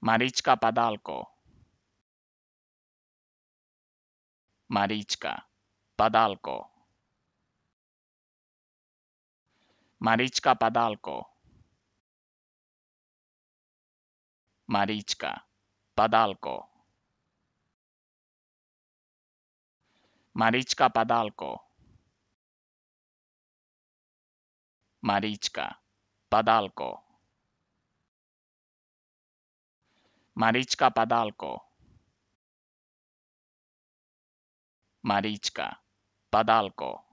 Marička padálko. Marička, padálko. Marička padálko. Marička, padálko. Marička padálko. Marička, padálko. Marička Padálko Marička Padálko